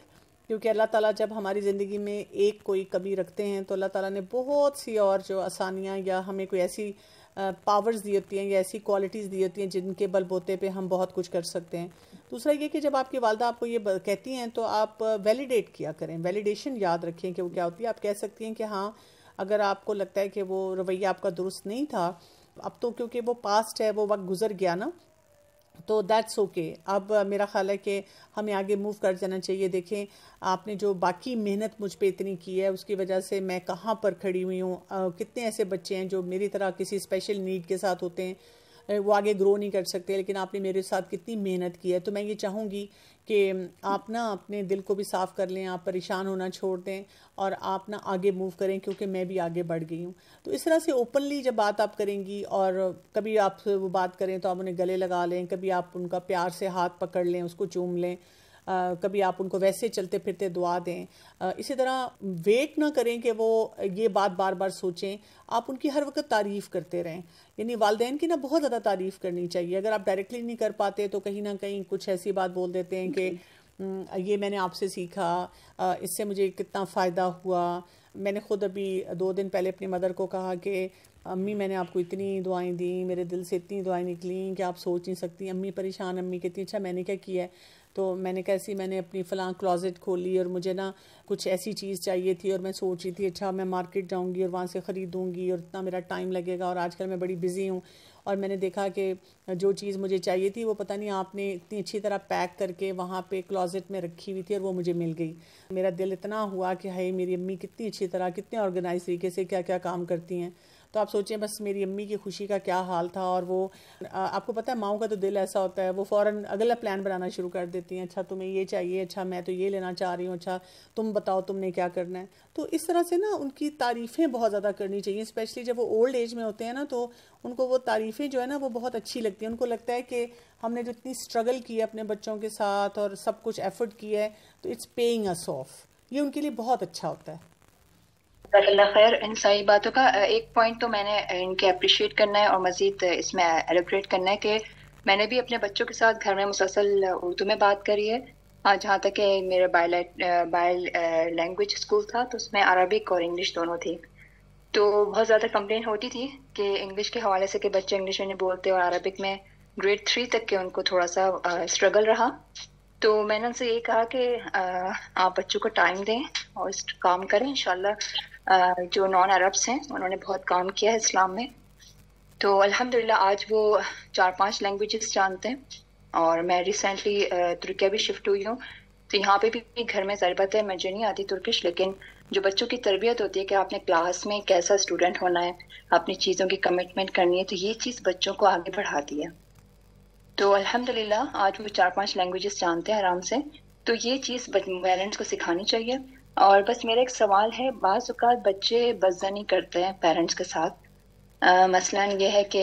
क्योंकि अल्लाह ताला जब हमारी ज़िंदगी में एक कोई कमी रखते हैं तो अल्लाह ताला ने बहुत सी और जो आसानियाँ या हमें कोई ऐसी पावर्स दी होती हैं या ऐसी क्वालिटीज़ दी होती हैं जिनके बलबोते पे हम बहुत कुछ कर सकते हैं दूसरा ये कि जब आपकी वालदा आपको ये कहती हैं तो आप वैलिडेट किया करें वैलिडेशन याद रखें कि वो क्या होती है आप कह सकती हैं कि हाँ अगर आपको लगता है कि वो रवैया आपका दुरुस्त नहीं था अब तो क्योंकि वो पास्ट है वो वक्त गुजर गया ना तो दैट्स ओके okay. अब मेरा ख्याल है कि हमें आगे मूव कर जाना चाहिए देखें आपने जो बाकी मेहनत मुझ पर इतनी की है उसकी वजह से मैं कहाँ पर खड़ी हुई हूँ कितने ऐसे बच्चे हैं जो मेरी तरह किसी स्पेशल नीड के साथ होते हैं वो आगे ग्रो नहीं कर सकते लेकिन आपने मेरे साथ कितनी मेहनत की है तो मैं ये चाहूँगी कि आप ना अपने दिल को भी साफ़ कर लें आप परेशान होना छोड़ दें और आप ना आगे मूव करें क्योंकि मैं भी आगे बढ़ गई हूँ तो इस तरह से ओपनली जब बात आप करेंगी और कभी आप वो बात करें तो आप उन्हें गले लगा लें कभी आप उनका प्यार से हाथ पकड़ लें उसको चूम लें कभी आप उनको वैसे चलते फिरते दुआ दें इसी तरह वेट ना करें कि वो ये बात बार बार सोचें आप उनकी हर वक्त तारीफ़ करते रहें यानी वालदेन की ना बहुत ज़्यादा तारीफ़ करनी चाहिए अगर आप डायरेक्टली नहीं कर पाते तो कहीं ना कहीं कुछ ऐसी बात बोल देते हैं कि हम्म, ये मैंने आपसे सीखा इससे मुझे कितना फ़ायदा हुआ मैंने खुद अभी दो दिन पहले अपनी मदर को कहा कि अम्मी मैंने आपको इतनी दुआएं दी मेरे दिल से इतनी दुआएं निकली कि आप सोच नहीं सकती अम्मी परेशान अम्मी कितनी अच्छा मैंने क्या किया है तो मैंने कैसी मैंने अपनी फ़लाँ क्लॉजेट खोली और मुझे ना कुछ ऐसी चीज़ चाहिए थी और मैं सोच रही थी अच्छा मैं मार्केट जाऊंगी और वहाँ से ख़रीदूंगी और इतना मेरा टाइम लगेगा और आजकल मैं बड़ी बिज़ी हूँ और मैंने देखा कि जो चीज़ मुझे चाहिए थी वो पता नहीं आपने इतनी अच्छी तरह पैक करके वहाँ पे क्लॉजेट में रखी हुई थी और वो मुझे मिल गई मेरा दिल इतना हुआ कि हाय मेरी अम्मी कितनी अच्छी तरह कितने ऑर्गेनाइज तरीके से क्या क्या काम करती हैं तो आप सोचें बस मेरी अम्मी की खुशी का क्या हाल था और वो आपको पता है माओ का तो दिल ऐसा होता है वो फ़ौरन अगला प्लान बनाना शुरू कर देती हैं अच्छा तुम्हें ये चाहिए अच्छा मैं तो ये लेना चाह रही हूँ अच्छा तुम बताओ तुमने क्या करना है तो इस तरह से ना उनकी तारीफ़ें बहुत ज़्यादा करनी चाहिए स्पेशली जब वो ओल्ड एज में होते हैं ना तो उनको वो तारीफ़ें जो है ना वो बहुत अच्छी लगती हैं उनको लगता है कि हमने जो इतनी स्ट्रगल की है अपने बच्चों के साथ और सब कुछ एफर्ट किया है तो इट्स पेइंग अस ऑफ ये उनके लिए बहुत अच्छा होता है खैर इन सारी बातों का एक पॉइंट तो मैंने इनके अप्रिशिएट करना है और मज़ीद इसमें एलोब्रेट करना है कि मैंने भी अपने बच्चों के साथ घर में मुसलसल उर्दू में बात करी है हाँ जहाँ तक है मेरा बायो बायो लैंग्वेज स्कूल था तो उसमें अरबिक और इंग्लिश दोनों थी तो बहुत ज़्यादा कंप्लेन होती थी कि इंग्लिश के हवाले से कि बच्चे इंग्लिश में नहीं बोलते और अरबिक में ग्रेड थ्री तक के उनको थोड़ा सा स्ट्रगल रहा तो मैंने उनसे ये कहा कि आप बच्चों को टाइम दें और इस काम करें इन जो नॉन अरब्स हैं उन्होंने बहुत काम किया है इस्लाम में तो अल्हम्दुलिल्लाह आज वो चार पांच लैंग्वेजेस जानते हैं और मैं रिसेंटली तुर्किया भी शिफ्ट हुई हूँ तो यहाँ पे भी घर में ज़रूरत है मुझे नहीं आती तुर्किश लेकिन जो बच्चों की तरबियत होती है कि आपने क्लास में कैसा स्टूडेंट होना है अपनी चीज़ों की कमिटमेंट करनी है तो ये चीज़ बच्चों को आगे बढ़ाती है तो अल्हम्दुलिल्लाह आज वो चार पांच लैंग्वेजेस जानते हैं आराम से तो ये चीज़ पेरेंट्स को सिखानी चाहिए और बस मेरा एक सवाल है बाज़ बच्चे बदजनी करते हैं पेरेंट्स के साथ मसला मसलन ये है कि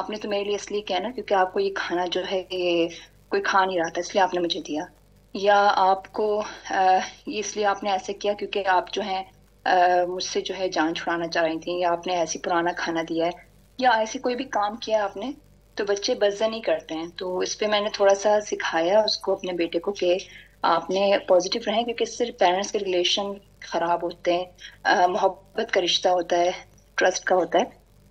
आपने तो मेरे लिए इसलिए किया ना क्योंकि आपको ये खाना जो है ये कोई खा नहीं रहा था इसलिए आपने मुझे दिया या आपको ये इसलिए आपने ऐसे किया क्योंकि आप जो हैं मुझसे जो है जान छुड़ाना चाह रही थी या आपने ऐसी पुराना खाना दिया है या ऐसे कोई भी काम किया आपने तो बच्चे बजा नहीं करते हैं तो इस पर मैंने थोड़ा सा सिखाया उसको अपने बेटे को कि आपने पॉजिटिव रहें क्योंकि सिर्फ पेरेंट्स के रिलेशन ख़राब होते हैं मोहब्बत का रिश्ता होता है ट्रस्ट का होता है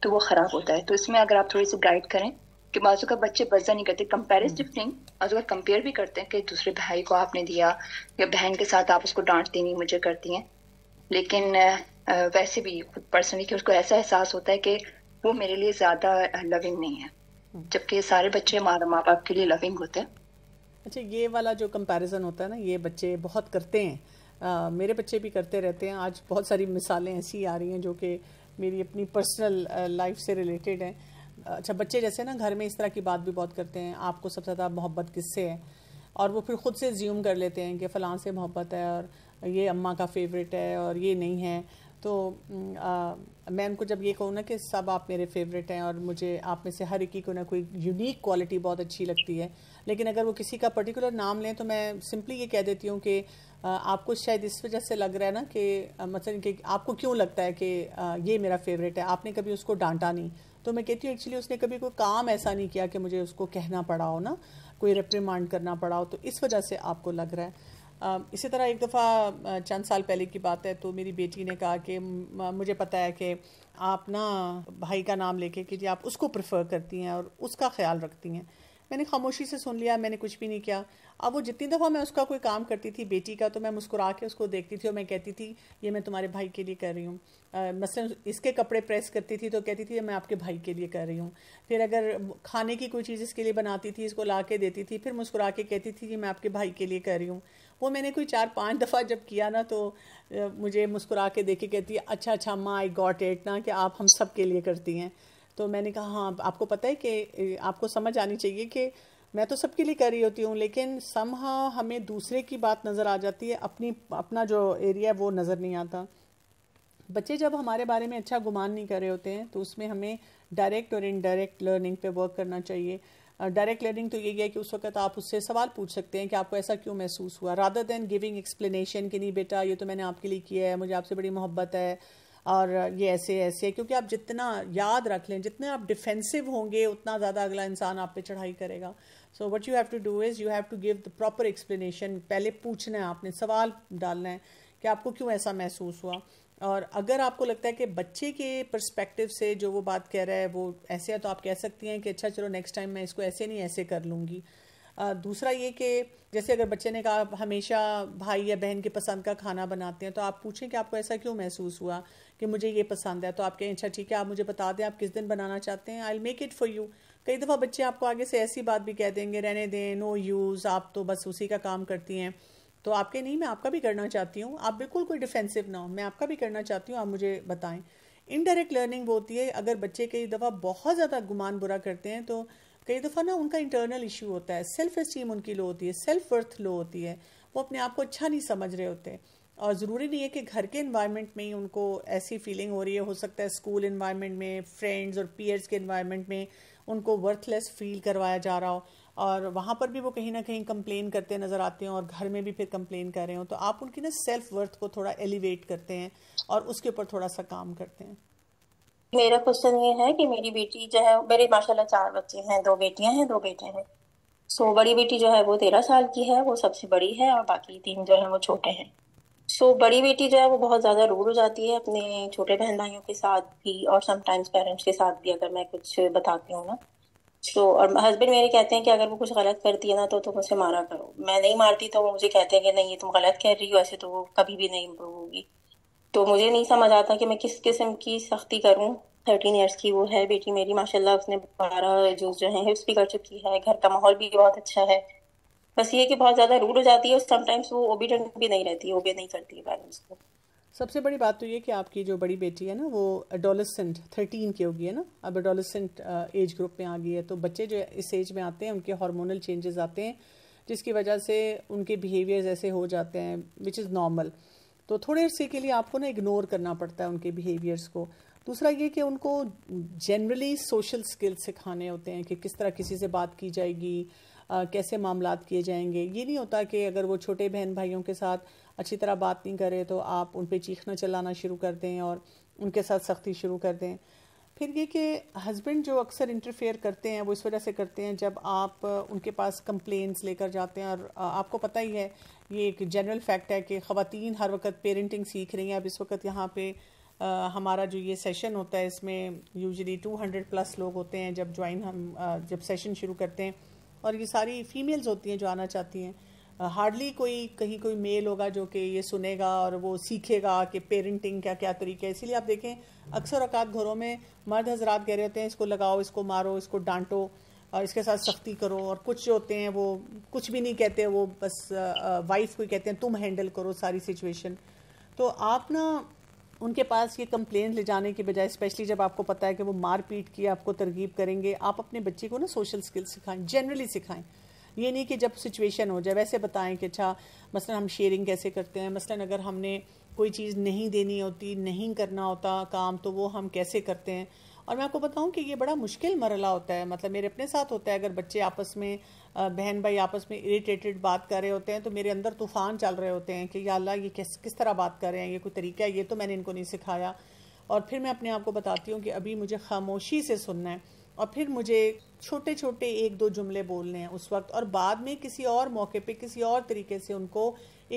तो वो ख़राब होता है तो इसमें अगर आप थोड़ी सी गाइड करें कि बाजू का बच्चे बजा नहीं करते कंपेरेटिव थिंग बाजू का कंपेयर भी करते हैं कि दूसरे भाई को आपने दिया या बहन के साथ आप उसको डांटती नहीं मुझे करती हैं लेकिन वैसे भी खुद पर्सनली कि उसको ऐसा एहसास होता है कि वो मेरे लिए ज़्यादा लविंग नहीं है जबकि सारे बच्चे हमारे माँ बाप के लिए लविंग होते हैं अच्छा ये वाला जो कंपैरिजन होता है ना ये बच्चे बहुत करते हैं आ, मेरे बच्चे भी करते रहते हैं आज बहुत सारी मिसालें ऐसी आ रही हैं जो कि मेरी अपनी पर्सनल लाइफ से रिलेटेड हैं अच्छा बच्चे जैसे ना घर में इस तरह की बात भी बहुत करते हैं आपको सबसे ज़्यादा मोहब्बत किससे है और वो फिर खुद से ज्यूम कर लेते हैं कि फ़लाँ से मोहब्बत है और ये अम्मा का फेवरेट है और ये नहीं है तो आ, मैं उनको जब ये कहूँ ना कि सब आप मेरे फेवरेट हैं और मुझे आप में से हर एक ही को ना कोई यूनिक क्वालिटी बहुत अच्छी लगती है लेकिन अगर वो किसी का पर्टिकुलर नाम लें तो मैं सिंपली ये कह देती हूँ कि आपको शायद इस वजह से लग रहा है ना कि मतलब कि आपको क्यों लगता है कि ये मेरा फेवरेट है आपने कभी उसको डांटा नहीं तो मैं कहती हूँ एक्चुअली उसने कभी कोई काम ऐसा नहीं किया कि मुझे उसको कहना पड़ा हो ना कोई रिप्रीमांड करना पड़ा हो तो इस वजह से आपको लग रहा है इसी तरह एक दफ़ा चंद साल पहले की बात है तो मेरी बेटी ने कहा कि मुझे पता है कि आप ना भाई का नाम लेके कि जी आप उसको प्रेफर करती हैं और उसका ख्याल रखती हैं मैंने खामोशी से सुन लिया मैंने कुछ भी नहीं किया अब वो जितनी दफ़ा मैं उसका कोई काम करती थी बेटी का तो मैं मुस्कुरा के उसको देखती थी और मैं कहती थी ये मैं तुम्हारे भाई के लिए कर रही हूँ मसलन इसके कपड़े प्रेस करती थी तो कहती थी मैं आपके भाई के लिए कर रही हूँ फिर अगर खाने की कोई चीज़ इसके लिए बनाती थी इसको ला के देती थी फिर मुस्कुरा के कहती थी कि मैं आपके भाई के लिए कर रही हूँ वो मैंने कोई चार पांच दफ़ा जब किया ना तो मुझे मुस्कुरा के देखे कहती है अच्छा अच्छा माँ आई गॉट एट ना कि आप हम सब के लिए करती हैं तो मैंने कहा हाँ आपको पता है कि आपको समझ आनी चाहिए कि मैं तो सबके लिए कर रही होती हूँ लेकिन समहा हमें दूसरे की बात नज़र आ जाती है अपनी अपना जो एरिया है वो नज़र नहीं आता बच्चे जब हमारे बारे में अच्छा गुमान नहीं कर रहे होते हैं तो उसमें हमें डायरेक्ट और इनडायरेक्ट लर्निंग पे वर्क करना चाहिए डायरेक्ट लर्निंग तो ये है कि उस वक्त आप उससे सवाल पूछ सकते हैं कि आपको ऐसा क्यों महसूस हुआ रादर देन गिविंग एक्सप्लेनेशन कि नहीं बेटा ये तो मैंने आपके लिए किया है मुझे आपसे बड़ी मोहब्बत है और ये ऐसे ऐसे क्योंकि आप जितना याद रख लें जितने आप डिफेंसिव होंगे उतना ज़्यादा अगला इंसान आप पे चढ़ाई करेगा so what you have to do is you have to give the proper explanation पहले पूछना है आपने सवाल डालना है कि आपको क्यों ऐसा महसूस हुआ और अगर आपको लगता है कि बच्चे के पर्सपेक्टिव से जो वो बात कह रहा है वो ऐसे है तो आप कह सकती हैं कि अच्छा चलो नेक्स्ट टाइम मैं इसको ऐसे नहीं ऐसे कर लूँगी दूसरा ये कि जैसे अगर बच्चे ने कहा आप हमेशा भाई या बहन के पसंद का खाना बनाते हैं तो आप पूछें कि आपको ऐसा क्यों महसूस हुआ कि मुझे ये पसंद है तो आप कहें अच्छा ठीक है आप मुझे बता दें आप किस दिन बनाना चाहते हैं I make it for you कई दफ़ा बच्चे आपको आगे से ऐसी बात भी कह देंगे रहने दें नो यूज़ आप तो बस उसी का काम करती हैं तो आपके नहीं मैं आपका भी करना चाहती हूँ आप बिल्कुल कोई डिफेंसिव ना हो मैं आपका भी करना चाहती हूँ आप मुझे बताएं इनडायरेक्ट लर्निंग वो होती है अगर बच्चे कई दफ़ा बहुत ज़्यादा गुमान बुरा करते हैं तो कई दफ़ा ना उनका इंटरनल इशू होता है सेल्फ इस्टीम उनकी लो होती है सेल्फ वर्थ लो होती है वो अपने आप को अच्छा नहीं समझ रहे होते और ज़रूरी नहीं है कि घर के इन्वायरमेंट में ही उनको ऐसी फीलिंग हो रही है हो सकता है स्कूल इन्वायरमेंट में फ्रेंड्स और पीयर्स के इन्वायरमेंट में उनको वर्थलेस फील करवाया जा रहा हो और वहाँ पर भी वो कहीं ना कहीं कंप्लेन करते नज़र आते हैं और घर में भी फिर कंप्लेन कर रहे हो तो आप उनकी ना सेल्फ वर्थ को थोड़ा एलिवेट करते हैं और उसके ऊपर थोड़ा सा काम करते हैं मेरा क्वेश्चन ये है कि मेरी बेटी जो है मेरे माशाल्लाह चार बच्चे हैं दो बेटियां हैं दो बेटे हैं सो बड़ी बेटी जो है वो तेरह साल की है वो सबसे बड़ी है और बाकी तीन जो है वो छोटे हैं सो बड़ी बेटी जो है वो बहुत ज़्यादा रूड हो जाती है अपने छोटे बहन भाइयों के साथ भी और समटाइम्स पेरेंट्स के साथ भी अगर मैं कुछ बताती हूँ ना तो और हस्बैंड मेरे कहते हैं कि अगर वो कुछ गलत करती है ना तो तुम उसे मारा करो मैं नहीं मारती तो वो मुझे कहते हैं कि नहीं ये तुम गलत कह रही हो ऐसे तो वो कभी भी नहीं इम्प्रूव होगी तो मुझे नहीं समझ आता कि मैं किस किस्म की सख्ती करूँ थर्टीन ईयर्स की वो है बेटी मेरी माशाल्लाह उसने बारह जूस जो है हिप्स भी कर चुकी है घर का माहौल भी बहुत अच्छा है बस ये कि बहुत ज़्यादा रूड हो जाती है और समटाइम्स वो ओबीडेंट भी नहीं रहती ओबे नहीं करती है पेरेंट्स को सबसे बड़ी बात तो ये कि आपकी जो बड़ी बेटी है ना वो एडोलसेंट थर्टीन की होगी है ना अब एडोलसेंट एज ग्रुप में आ गई है तो बच्चे जो इस एज में आते हैं उनके हार्मोनल चेंजेस आते हैं जिसकी वजह से उनके बिहेवियर्स ऐसे हो जाते हैं विच इज़ नॉर्मल तो थोड़े से के लिए आपको ना इग्नोर करना पड़ता है उनके बिहेवियर्स को दूसरा ये कि उनको जनरली सोशल स्किल्स सिखाने होते हैं कि किस तरह किसी से बात की जाएगी कैसे मामला किए जाएंगे ये नहीं होता कि अगर वो छोटे बहन भाइयों के साथ अच्छी तरह बात नहीं करे तो आप उन पर चीखना चलाना शुरू कर दें और उनके साथ सख्ती शुरू कर दें फिर ये कि हस्बैंड जो अक्सर इंटरफेयर करते हैं वो इस वजह से करते हैं जब आप उनके पास कंप्लेंट्स लेकर जाते हैं और आपको पता ही है ये एक जनरल फैक्ट है कि खातन हर वक्त पेरेंटिंग सीख रही हैं अब इस वक्त यहाँ पे आ, हमारा जो ये सेशन होता है इसमें यूजली 200 प्लस लोग होते हैं जब ज्वाइन हम आ, जब सेशन शुरू करते हैं और ये सारी फीमेल्स होती हैं जो आना चाहती हैं हार्डली कोई कहीं कोई मेल होगा जो कि ये सुनेगा और वो सीखेगा कि पेरेंटिंग क्या क्या तरीके है इसीलिए आप देखें अक्सर अकात घरों में मर्द हजरात कह रहे होते हैं इसको लगाओ इसको मारो इसको डांटो और इसके साथ सख्ती करो और कुछ जो होते हैं वो कुछ भी नहीं कहते वो बस वाइफ को कहते हैं तुम हैंडल करो सारी सिचुएशन तो आप ना उनके पास ये कंप्लेन ले जाने के बजाय स्पेशली जब आपको पता है कि वो मार पीट की आपको तरगीब करेंगे आप अपने बच्चे को ना सोशल स्किल्स सिखाएं जनरली सिखाएं ये नहीं कि जब सिचुएशन हो जाए वैसे बताएं कि अच्छा मसलन हम शेयरिंग कैसे करते हैं मसलन अगर हमने कोई चीज़ नहीं देनी होती नहीं करना होता काम तो वो हम कैसे करते हैं और मैं आपको बताऊं कि ये बड़ा मुश्किल मरला होता है मतलब मेरे अपने साथ होता है अगर बच्चे आपस में बहन भाई आपस में इरिटेटेड बात कर रहे होते हैं तो मेरे अंदर तूफ़ान चल रहे होते हैं कि या अल्लाह ये किस किस तरह बात कर रहे हैं ये कोई तरीका है ये तो मैंने इनको नहीं सिखाया और फिर मैं अपने आप को बताती हूँ कि अभी मुझे खामोशी से सुनना है और फिर मुझे छोटे छोटे एक दो जुमले बोलने हैं उस वक्त और बाद में किसी और मौके पे किसी और तरीके से उनको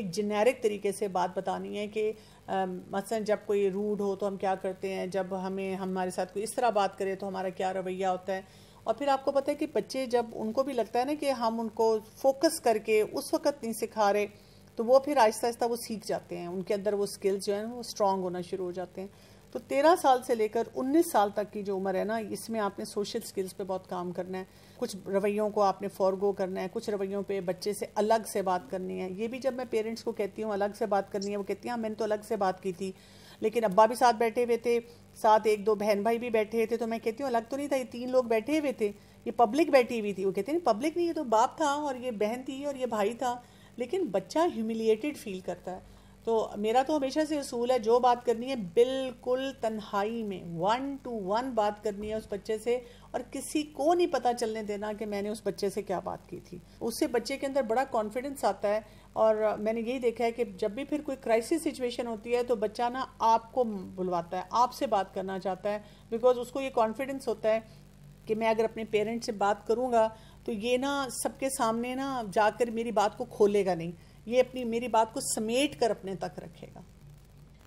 एक जेनेरिक तरीके से बात बतानी है कि मसलन जब कोई रूड हो तो हम क्या करते हैं जब हमें हमारे साथ कोई इस तरह बात करे तो हमारा क्या रवैया होता है और फिर आपको पता है कि बच्चे जब उनको भी लगता है ना कि हम उनको फोकस करके उस वक्त नहीं सिखा रहे तो वो फिर आहिस्ता आहिस्ता वो सीख जाते हैं उनके अंदर वो स्किल्स जो है वो स्ट्रांग होना शुरू हो जाते हैं तो तेरह साल से लेकर उन्नीस साल तक की जो उम्र है ना इसमें आपने सोशल स्किल्स पे बहुत काम करना है कुछ रवैयों को आपने फॉरगो करना है कुछ रवैयों पे बच्चे से अलग से बात करनी है ये भी जब मैं पेरेंट्स को कहती हूँ अलग से बात करनी है वो कहती हैं हाँ, मैंने तो अलग से बात की थी लेकिन अब्बा भी साथ बैठे हुए थे साथ एक दो बहन भाई भी बैठे थे तो मैं कहती हूँ अलग तो नहीं था ये तीन लोग बैठे हुए थे ये पब्लिक बैठी हुई थी वो कहते हैं पब्लिक नहीं ये तो बाप था और ये बहन थी और ये भाई था लेकिन बच्चा ह्यूमिलिएटेड फील करता है तो मेरा तो हमेशा से असूल है जो बात करनी है बिल्कुल तन्हाई में वन टू वन बात करनी है उस बच्चे से और किसी को नहीं पता चलने देना कि मैंने उस बच्चे से क्या बात की थी उससे बच्चे के अंदर बड़ा कॉन्फिडेंस आता है और मैंने यही देखा है कि जब भी फिर कोई क्राइसिस सिचुएशन होती है तो बच्चा ना आपको बुलवाता है आपसे बात करना चाहता है बिकॉज उसको ये कॉन्फिडेंस होता है कि मैं अगर अपने पेरेंट्स से बात करूँगा तो ये ना सबके सामने ना जाकर मेरी बात को खोलेगा नहीं ये अपनी मेरी बात को समेट कर अपने तक रखेगा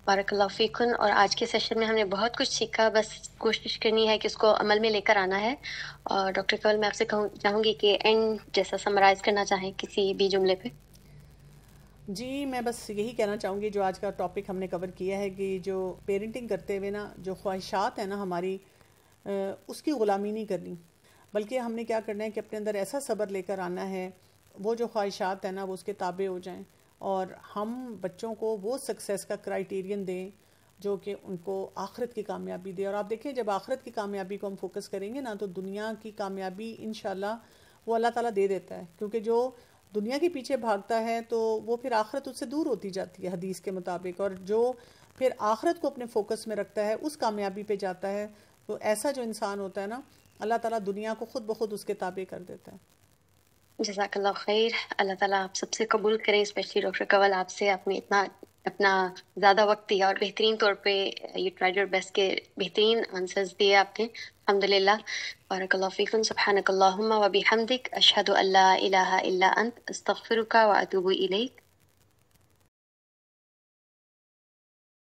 बारकलाफिकन और आज के सेशन में हमने बहुत कुछ सीखा बस कोशिश करनी है कि उसको अमल में लेकर आना है और डॉक्टर कवल मैं आपसे कहूँ चाहूँगी कि एंड जैसा समराइज करना चाहें किसी भी जुमले पे जी मैं बस यही कहना चाहूँगी जो आज का टॉपिक हमने कवर किया है कि जो पेरेंटिंग करते हुए ना जो ख्वाहिशात है ना हमारी उसकी ग़ुलामी नहीं करनी बल्कि हमने क्या करना है कि अपने अंदर ऐसा सब्र लेकर आना है वो जो ख्वाहिशात हैं ना वो उसके ताबे हो जाएं और हम बच्चों को वो सक्सेस का क्राइटेरियन दें जो कि उनको आखिरत की कामयाबी दे और आप देखें जब आखिरत की कामयाबी को हम फोकस करेंगे ना तो दुनिया की कामयाबी इन वो अल्लाह ताला दे देता है क्योंकि जो दुनिया के पीछे भागता है तो वो फिर आखिरत उससे दूर होती जाती है हदीस के मुताबिक और जो फिर आखिरत को अपने फोकस में रखता है उस कामयाबी पे जाता है तो ऐसा जो इंसान होता है ना अल्लाह ताला दुनिया को खुद ब खुद उसके ताबे कर देता है जजाकल्ला खैर अल्लाह ताला आप सबसे कबूल करें स्पेशली डॉक्टर कंवल आपसे आपने इतना अपना ज़्यादा वक्त दिया और बेहतरीन तौर पे यू ट्राइड योर बेस्ट के बेहतरीन आंसर्स दिए आपने अलहमदिल्ला बारकल्लाफ़ीकुम सुबहानकल्लाहुम्मा व बिहमदिक अशहदु अल्ला इलाहा अंत अस्तगफिरुका व अतूबु इलैक